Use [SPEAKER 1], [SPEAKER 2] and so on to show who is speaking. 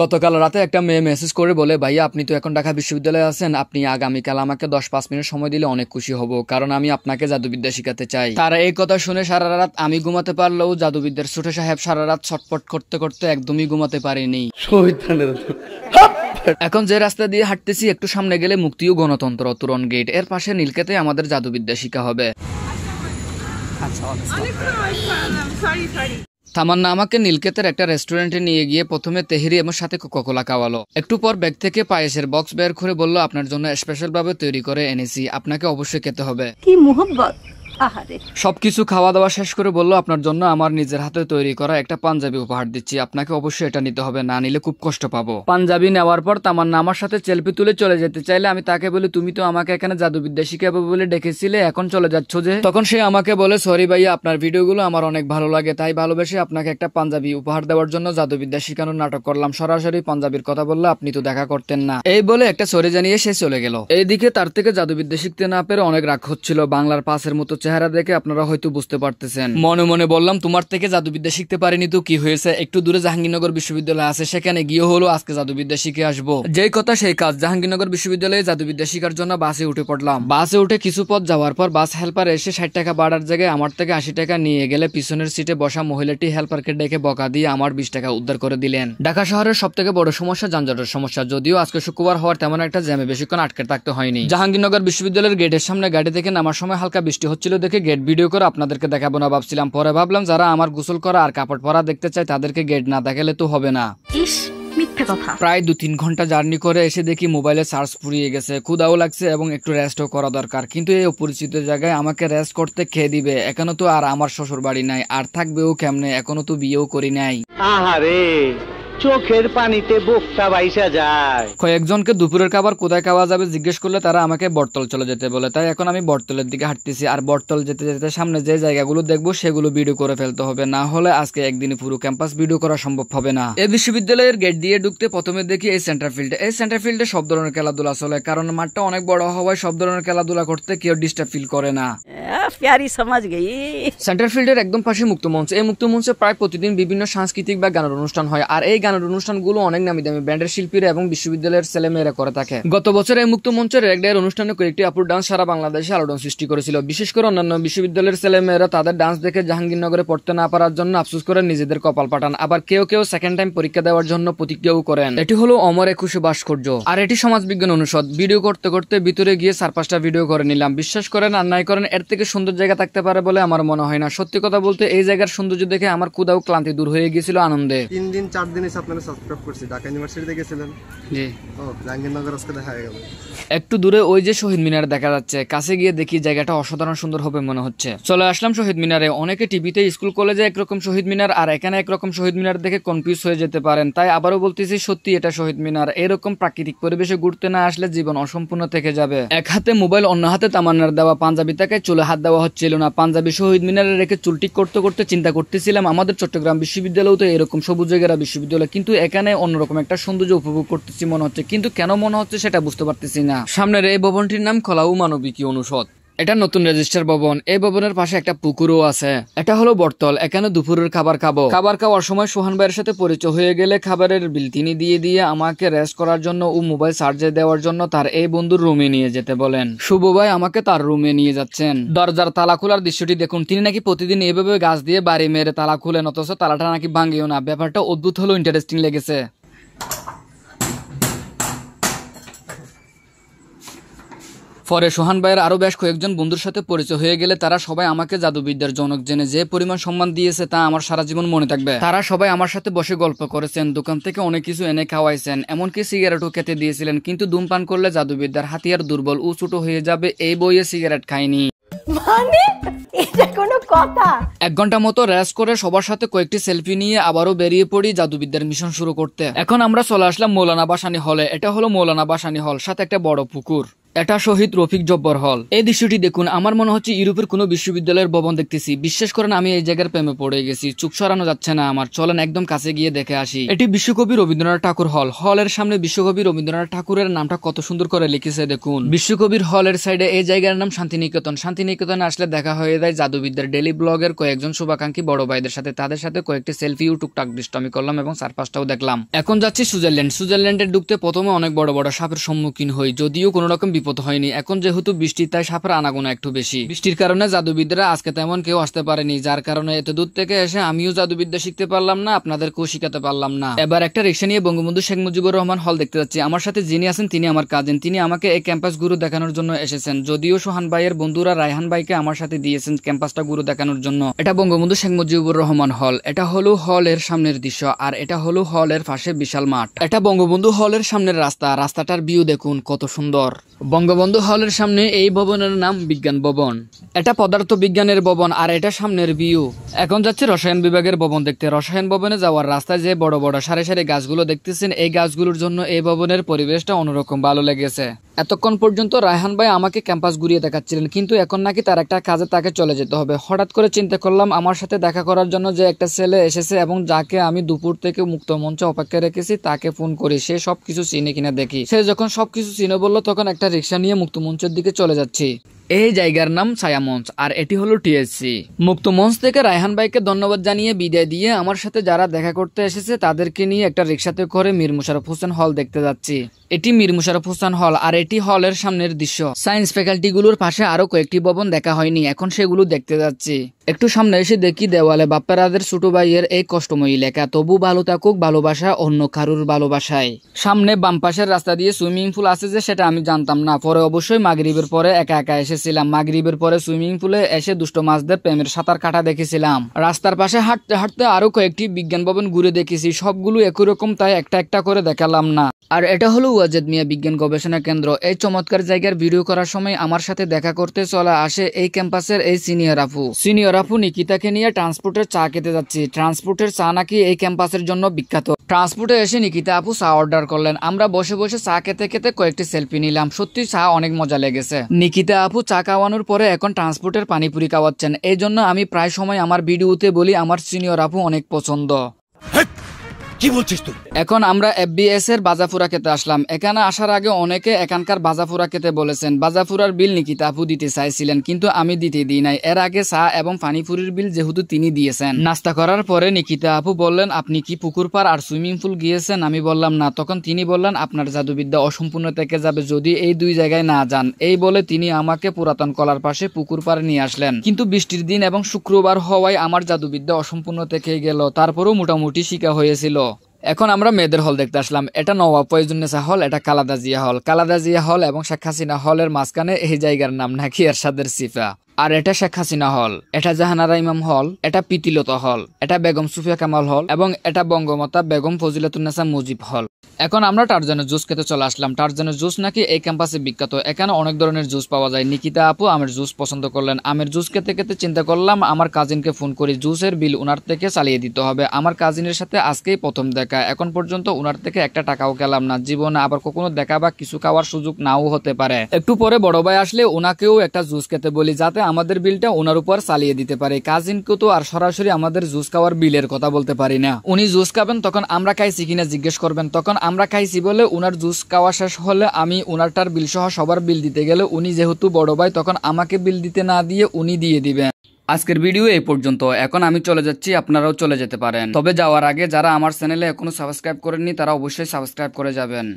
[SPEAKER 1] গতকাল রাতে একটা মেয়ে মেসেজ করে বলে ভাইয়া আপনি তো এখন ঢাকা বিশ্ববিদ্যালয়ে আছেন আপনি আগামীকাল আমাকে দশ পাঁচ মিনিট সময় দিলে অনেক খুশি হব কারণ আমি আপনাকে জাদুবিদ্যা শিখাতে চাই তারা এই কথা শুনে সারা রাত আমি ঘুমাতে পারলেও জাদুবিদ্যার ছোট সাহেব সারা রাত ছটপট করতে করতে একদমই ঘুমাতে পারেনি এখন যে রাস্তা দিয়ে হাঁটতেছি একটু সামনে গেলে মুক্তিও গণতন্ত্র তুরন গেট এর পাশে নীলকেতে আমাদের জাদুবিদ্যা শিখা হবে আচ্ছা, তামান্না আমাকে নীলকেতের একটা রেস্টুরেন্টে নিয়ে গিয়ে প্রথমে তেহেরি এবং সাথে কোকোকোলা খাওয়ালো একটু পর ব্যাগ থেকে পায়েসের বক্স বের করে বলল আপনার জন্য স্পেশাল ভাবে তৈরি করে এনেছি আপনাকে অবশ্যই খেতে হবে কি মোহাম্মত সবকিছু খাওয়া দাওয়া শেষ করে বলল আপনার জন্য আমার নিজের হাতে তৈরি করা একটা পাঞ্জাবি উপহার দিচ্ছি আপনাকে অবশ্যই এটা নিতে হবে না নিলে খুব কষ্ট পাবো পাঞ্জাবি নেওয়ার পর তামান্না আমার সাথে চেলপি তুলে চলে যেতে চাইলে আমি তাকে বলি তুমি তো আমাকে এখানে জাদুবিদ্যা শিখাবো বলে ডেকেছিলে এখন চলে যাচ্ছ যে তখন সে আমাকে বলে সরি ভাই আপনার ভিডিওগুলো আমার অনেক ভালো লাগে তাই ভালোবেসে আপনাকে একটা পাঞ্জাবি উপহার দেওয়ার জন্য জাদুবিদ্যা শিখানোর নাটক করলাম সরাসরি পাঞ্জাবির কথা বললে আপনি তো দেখা করতেন না এই বলে একটা সরি জানিয়ে সে চলে গেল এইদিকে তার থেকে জাদুবিদ্যা শিখতে না পেরে অনেক রাগ হচ্ছিল বাংলার পাশের মতো চেহারা দেখে আপনারা হয়তো বুঝতে পারতেছেন মনে মনে বললাম তোমার থেকে জাদুবিদ্যা শিখতে পারিনি তো কি হয়েছে একটু দূরে জাহাঙ্গীরনগর বিশ্ববিদ্যালয় আছে সেখানে গিয়ে হলো আজকে জাদুবিদ্যা শিখে আসবো যেই কথা সেই কাজ জাহাঙ্গীরনগর বিশ্ববিদ্যালয়ে জাদুবিদ্যা শিখার জন্য বাসে উঠে পড়লাম বাসে উঠে কিছু পথ যাওয়ার পর বাস হেল্পার এসে ষাট টাকা বাড়ার জায়গায় আমার থেকে আশি টাকা নিয়ে গেলে পিছনের সিটে বসা মহিলাটি হেল্পারকে ডেকে বকা দিয়ে আমার বিশ টাকা উদ্ধার করে দিলেন ঢাকা শহরের সব থেকে বড় সমস্যা যানজটের সমস্যা যদিও আজকে শুক্রবার হওয়ার তেমন একটা জ্যামে বেশিক্ষণ আটকে থাকতে হয়নি জাহাঙ্গীরনগর বিশ্ববিদ্যালয়ের গেটের সামনে গাড়ি থেকে নামার সময় হালকা বৃষ্টি হচ্ছিল দেখে গেট ভিডিও করে আপনাদেরকে দেখাবো না ভাবছিলাম পরে ভাবলাম যারা আমার গোসল করা আর কাপড় পরা দেখতে চায় তাদেরকে গেট না দেখালে তো হবে না প্রায় দু তিন ঘন্টা জার্নি করে এসে দেখি মোবাইলে চার্জ ফুরিয়ে গেছে ক্ষুদাও লাগছে এবং একটু রেস্টও করা দরকার কিন্তু এই অপরিচিত জায়গায় আমাকে রেস্ট করতে খেয়ে দিবে এখনো তো আর আমার শ্বশুর বাড়ি নাই আর থাকবেও কেমনে এখনো তো বিয়েও করি নাই আহারে চোখের পানিতে বোকটা বাইসা যায় কয়েকজনকে দুপুরের খাবার কোথায় খাওয়া যাবে জিজ্ঞেস করলে তারা আমাকে বটতল চলে যেতে বলে তাই এখন আমি বটতলের দিকে হাঁটতেছি আর বটতল যেতে যেতে সামনে যে জায়গাগুলো দেখবো সেগুলো ভিডিও করে ফেলতে হবে না হলে আজকে একদিন পুরো ক্যাম্পাস ভিডিও করা সম্ভব হবে না এই বিশ্ববিদ্যালয়ের গেট দিয়ে ঢুকতে প্রথমে দেখি এই সেন্টার ফিল্ডে এই সেন্টার ফিল্ডে সব ধরনের খেলাধুলা চলে কারণ মাঠটা অনেক বড় হওয়ায় সব ধরনের খেলাধুলা করতে কেউ ডিস্টার্ব ফিল করে না প্যারি সমাজ গেই সেন্টার ফিল্ডের একদম পাশে মুক্ত মঞ্চ এই মুক্ত মঞ্চে প্রায় প্রতিদিন বিভিন্ন সাংস্কৃতিক বা গানের অনুষ্ঠান হয় আর এই গানের অনুষ্ঠানগুলো অনেক নামি দামি ব্যান্ডের শিল্পীরা এবং বিশ্ববিদ্যালয়ের ছেলেমেয়েরা করে থাকে গত বছর এই মুক্ত মঞ্চের এক ডায়ের অনুষ্ঠানে কয়েকটি আপুর ডান্স সারা বাংলাদেশে আলোড়ন সৃষ্টি করেছিল বিশেষ করে অন্যান্য বিশ্ববিদ্যালয়ের ছেলেমেয়েরা তাদের ডান্স দেখে জাহাঙ্গীরনগরে পড়তে না পারার জন্য আফসুস করে নিজেদের কপাল পাঠান আবার কেউ কেউ সেকেন্ড টাইম পরীক্ষা দেওয়ার জন্য প্রতিজ্ঞাও করেন এটি হলো অমর একুশে ভাস্কর্য আর এটি সমাজবিজ্ঞান অনুষদ ভিডিও করতে করতে ভিতরে গিয়ে চার পাঁচটা ভিডিও করে নিলাম বিশ্বাস করেন আর নাই করেন এর থেকে সুন্দর জায়গা থাকতে পারে বলে আমার মনে হয় না সত্যি কথা বলতে এই জায়গার সৌন্দর্য দেখে আমার কুদাও ক্লান্তি দূর হয়ে গিয়েছিল আনন্দে তিন দিন চার দিনে একটু দূরে ওই যে শহীদ মিনার দেখা যাচ্ছে কাছে গিয়ে দেখি জায়গাটা অসাধারণ সুন্দর হবে মনে হচ্ছে চলে আসলাম শহীদ মিনারে অনেকে টিভিতে স্কুল কলেজে একরকম শহীদ মিনার আর এখানে একরকম শহীদ মিনার দেখে কনফিউজ হয়ে যেতে পারেন তাই আবারও বলতেছি সত্যি এটা শহীদ মিনার এরকম প্রাকৃতিক পরিবেশে ঘুরতে না আসলে জীবন অসম্পূর্ণ থেকে যাবে এক হাতে মোবাইল অন্য হাতে তামান্নার দেওয়া পাঞ্জাবি তাকে চুলে হাত দেওয়া হচ্ছিল না পাঞ্জাবি শহীদ মিনারে রেখে চুলটি করতে করতে চিন্তা করতেছিলাম আমাদের চট্টগ্রাম বিশ্ববিদ্যালয়েও তো এরকম সবুজ জায়গারা বিশ্ববিদ্যালয় গেল কিন্তু এখানে অন্যরকম একটা সৌন্দর্য উপভোগ করতেছি মনে হচ্ছে কিন্তু কেন মনে হচ্ছে সেটা বুঝতে পারতেছি না সামনের এই ভবনটির নাম কলাউ মানবিকী অনুষদ এটা নতুন রেজিস্টার ভবন এই ভবনের পাশে একটা পুকুরও আছে এটা হলো বটতল এখানে দুপুরের খাবার খাবো খাবার খাওয়ার সময় সোহান ভাইয়ের সাথে পরিচয় হয়ে গেলে খাবারের বিল তিনি দিয়ে দিয়ে আমাকে রেস্ট করার জন্য ও মোবাইল চার্জে দেওয়ার জন্য তার এই বন্ধুর রুমে নিয়ে যেতে বলেন শুভ ভাই আমাকে তার রুমে নিয়ে যাচ্ছেন দরজার তালা খোলার দৃশ্যটি দেখুন তিনি নাকি প্রতিদিন এভাবে গাছ দিয়ে বাড়ি মেরে তালা খুলেন অথচ তালাটা নাকি ভাঙিও না ব্যাপারটা অদ্ভুত হলো ইন্টারেস্টিং লেগেছে পরে সোহান ভাইয়ের আরও বেশ কয়েকজন বন্ধুর সাথে পরিচয় হয়ে গেলে তারা সবাই আমাকে জাদুবিদ্যার জনক জেনে যে পরিমাণ সম্মান দিয়েছে তা আমার সারা জীবন মনে থাকবে তারা সবাই আমার সাথে বসে গল্প করেছেন দোকান থেকে অনেক কিছু এনে খাওয়াইছেন এমনকি সিগারেটও খেতে দিয়েছিলেন কিন্তু ধূমপান করলে জাদুবিদ্যার হাতিয়ার দুর্বল ও ছোট হয়ে যাবে এই বইয়ে সিগারেট খায়নি মানে? এক ঘন্টা মতো রেস করে সবার সাথে কয়েকটি সেলফি নিয়ে আবারও বেরিয়ে পড়ি জাদুবিদ্যার মিশন শুরু করতে এখন আমরা চলে আসলাম মৌলানা বাসানি হলে এটা হলো মৌলানা বাসানি হল সাথে একটা বড় পুকুর এটা শহীদ রফিক জব্বর হল এই দৃশ্যটি দেখুন আমার মনে হচ্ছে ইউরোপের কোনো বিশ্ববিদ্যালয়ের ভবন দেখতেছি বিশ্বাস করেন আমি এই জায়গার প্রেমে পড়ে গেছি চুপ সরানো যাচ্ছে না আমার চলেন একদম কাছে গিয়ে দেখে আসি এটি বিশ্বকবি রবীন্দ্রনাথ ঠাকুর হল হলের সামনে বিশ্বকবি রবীন্দ্রনাথ ঠাকুরের নামটা কত সুন্দর করে লিখেছে দেখুন বিশ্বকবির হলের সাইডে এই জায়গার নাম শান্তিনিকেতন শান্তিনিকেতনে আসলে দেখা হয়ে যায় জাদুবিদ্যার ডেলি ব্লগের কয়েকজন শুভাকাঙ্ক্ষী বড় ভাইদের সাথে তাদের সাথে কয়েকটি সেলফিও টুকটাক আমি করলাম এবং চারপাশটাও দেখলাম এখন যাচ্ছি সুইজারল্যান্ড সুইজারল্যান্ডে ঢুকতে প্রথমে অনেক বড় বড় সাপের সম্মুখীন হই যদিও কোনো রকম বিপদ হয়নি এখন যেহেতু বৃষ্টি তাই সাপের আনাগোনা একটু বেশি বৃষ্টির কারণে জাদুবিদরা আজকে তেমন কেউ আসতে পারেনি যার কারণে এত দূর থেকে এসে আমিও জাদুবিদ্যা শিখতে পারলাম না আপনাদেরকেও শিখাতে পারলাম না এবার একটা রিক্সা নিয়ে বঙ্গবন্ধু শেখ মুজিবুর রহমান হল দেখতে যাচ্ছি আমার সাথে যিনি আছেন তিনি আমার কাজিন তিনি আমাকে এই ক্যাম্পাস গুরু দেখানোর জন্য এসেছেন যদিও সোহান ভাইয়ের বন্ধুরা রায়হান ভাইকে আমার সাথে দিয়েছেন ক্যাম্পাসটা গুরু দেখানোর জন্য এটা বঙ্গবন্ধু শেখ মুজিবুর রহমান হল এটা হলো হল এর সামনের দৃশ্য আর এটা হলো হল এর পাশে বিশাল মাঠ এটা বঙ্গবন্ধু হল এর সামনের রাস্তা রাস্তাটার ভিউ দেখুন কত সুন্দর বঙ্গবন্ধু হলের সামনে এই ভবনের নাম বিজ্ঞান ভবন এটা পদার্থ বিজ্ঞানের ভবন আর এটা সামনের ভিউ এখন যাচ্ছে রসায়ন বিভাগের ভবন দেখতে রসায়ন ভবনে যাওয়ার রাস্তায় যে বড় বড় সারি সারি গাছগুলো দেখতেছেন এই গাছগুলোর জন্য এই ভবনের পরিবেশটা অন্যরকম ভালো লেগেছে এতক্ষণ পর্যন্ত রায়হান ভাই আমাকে ক্যাম্পাস ঘুরিয়ে দেখাচ্ছিলেন কিন্তু এখন নাকি তার একটা কাজে তাকে চলে যেতে হবে হঠাৎ করে চিন্তা করলাম আমার সাথে দেখা করার জন্য যে একটা ছেলে এসেছে এবং যাকে আমি দুপুর থেকে মুক্ত মঞ্চে অপেক্ষা রেখেছি তাকে ফোন করি সে সব কিছু চিনে কিনা দেখি সে যখন সব কিছু চিনে বললো তখন একটা রিক্সা নিয়ে মুক্ত মঞ্চের দিকে চলে যাচ্ছি এই জায়গার নাম ছায়ামঞ্চ আর এটি হলো টিএসসি মুক্ত মঞ্চ থেকে রায়হান ভাইকে ধন্যবাদ জানিয়ে বিদায় দিয়ে আমার সাথে যারা দেখা করতে এসেছে তাদেরকে নিয়ে একটা রিক্সাতে করে মীর মুশারফ হোসেন হল দেখতে যাচ্ছি এটি মীর মুশারফ হোসেন হল আর এটি হলের সামনের দৃশ্য সায়েন্স গুলোর পাশে আরো কয়েকটি ভবন দেখা হয়নি এখন সেগুলো দেখতে যাচ্ছি একটু সামনে এসে দেখি দেওয়ালে বাপ্পারাদের ছোট ভাইয়ের এই কষ্টময়ী লেখা তবু ভালো থাকুক ভালোবাসা অন্য কারুর ভালোবাসায় সামনে বাম পাশের রাস্তা দিয়ে সুইমিং পুল আছে যে সেটা আমি জানতাম না পরে অবশ্যই মাগরিবের পরে একা একা এসেছে গেছিলাম মাগরীবের পরে সুইমিং পুলে এসে দুষ্ট মাছদের প্রেমের সাঁতার কাটা দেখেছিলাম রাস্তার পাশে হাঁটতে হাঁটতে আরো কয়েকটি বিজ্ঞান ভবন ঘুরে দেখেছি সবগুলো একই রকম তাই একটা একটা করে দেখালাম না আর এটা হলো ওয়াজেদ মিয়া বিজ্ঞান গবেষণা কেন্দ্র এই চমৎকার জায়গার ভিডিও করার সময় আমার সাথে দেখা করতে চলে আসে এই ক্যাম্পাসের এই সিনিয়র আফু সিনিয়র আফু নিকিতাকে নিয়ে ট্রান্সপোর্টের চা খেতে যাচ্ছি ট্রান্সপোর্টের চা নাকি এই ক্যাম্পাসের জন্য বিখ্যাত ট্রান্সপোর্টে এসে নিকিতা আপু চা অর্ডার করলেন আমরা বসে বসে চা খেতে খেতে কয়েকটি সেলফি নিলাম সত্যি চা অনেক মজা লেগেছে নিকিতা আপু চা খাওয়ানোর পরে এখন ট্রান্সপোর্টের পানিপুরি খাওয়াচ্ছেন এই জন্য আমি প্রায় সময় আমার ভিডিওতে বলি আমার সিনিয়র আপু অনেক পছন্দ কি বলছিস তুই এখন আমরা এফবিএস এর বাজাফুরা খেতে আসলাম এখানে আসার আগে অনেকে এখানকার বাজাফুরা খেতে বলেছেন বাজাফুরার বিল নিকিতা আপু দিতে চাইছিলেন কিন্তু আমি দিতে দিই নাই এর আগে চা এবং পানিপুরির বিল যেহেতু তিনি দিয়েছেন নাস্তা করার পরে নিকিতা আপু বললেন আপনি কি পুকুর পার আর সুইমিং পুল গিয়েছেন আমি বললাম না তখন তিনি বললেন আপনার জাদুবিদ্যা অসম্পূর্ণ থেকে যাবে যদি এই দুই জায়গায় না যান এই বলে তিনি আমাকে পুরাতন কলার পাশে পুকুর পার নিয়ে আসলেন কিন্তু বৃষ্টির দিন এবং শুক্রবার হওয়ায় আমার জাদুবিদ্যা অসম্পূর্ণ থেকে গেল তারপরও মোটামুটি শিকা হয়েছিল এখন আমরা মেয়েদের হল দেখতে আসলাম এটা নওয়াব ফয়জুন্নেসা হল এটা কালাদাজিয়া হল কালাদাজিয়া হল এবং শেখ হাসিনা হলের মাঝখানে এই জায়গার নাম নাকি এরশাদের সিফা আর এটা শেখ হাসিনা হল এটা জাহানারা ইমাম হল এটা পিতিলতা হল এটা বেগম সুফিয়া কামাল হল এবং এটা বঙ্গমাতা বেগম ফজিলাতুন্নেসা মুজিব হল এখন আমরা টারজানের জুস খেতে চলে আসলাম টারজানের জুস নাকি এই ক্যাম্পাসে বিখ্যাত এখানে অনেক ধরনের জুস পাওয়া যায় নিকিতা আপু আমের জুস পছন্দ করলেন আমের জুস খেতে খেতে চিন্তা করলাম আমার কাজিনকে ফোন করি জুসের বিল ওনার থেকে চালিয়ে দিতে হবে আমার কাজিনের সাথে আজকেই প্রথম দেখা এখন পর্যন্ত ওনার থেকে একটা টাকাও খেলাম না জীবনে আবার কখনো দেখা বা কিছু খাওয়ার সুযোগ নাও হতে পারে একটু পরে বড় ভাই আসলে ওনাকেও একটা জুস খেতে বলি যাতে আমাদের বিলটা ওনার উপর চালিয়ে দিতে কাজিন কাজিনকে তো আর সরাসরি আমাদের জুস খাওয়ার বিলের কথা বলতে পারি না উনি জুস খাবেন তখন আমরা খাইছি কিনা জিজ্ঞেস করবেন তখন আমরা খাইছি বলে উনার জুস খাওয়া শেষ হলে আমি ওনারটার বিল সহ সবার বিল দিতে গেলে উনি যেহেতু বড় ভাই তখন আমাকে বিল দিতে না দিয়ে উনি দিয়ে দিবেন আজকের ভিডিও এই পর্যন্ত এখন আমি চলে যাচ্ছি আপনারাও চলে যেতে পারেন তবে যাওয়ার আগে যারা আমার চ্যানেলে এখনো সাবস্ক্রাইব করেননি তারা অবশ্যই সাবস্ক্রাইব করে যাবেন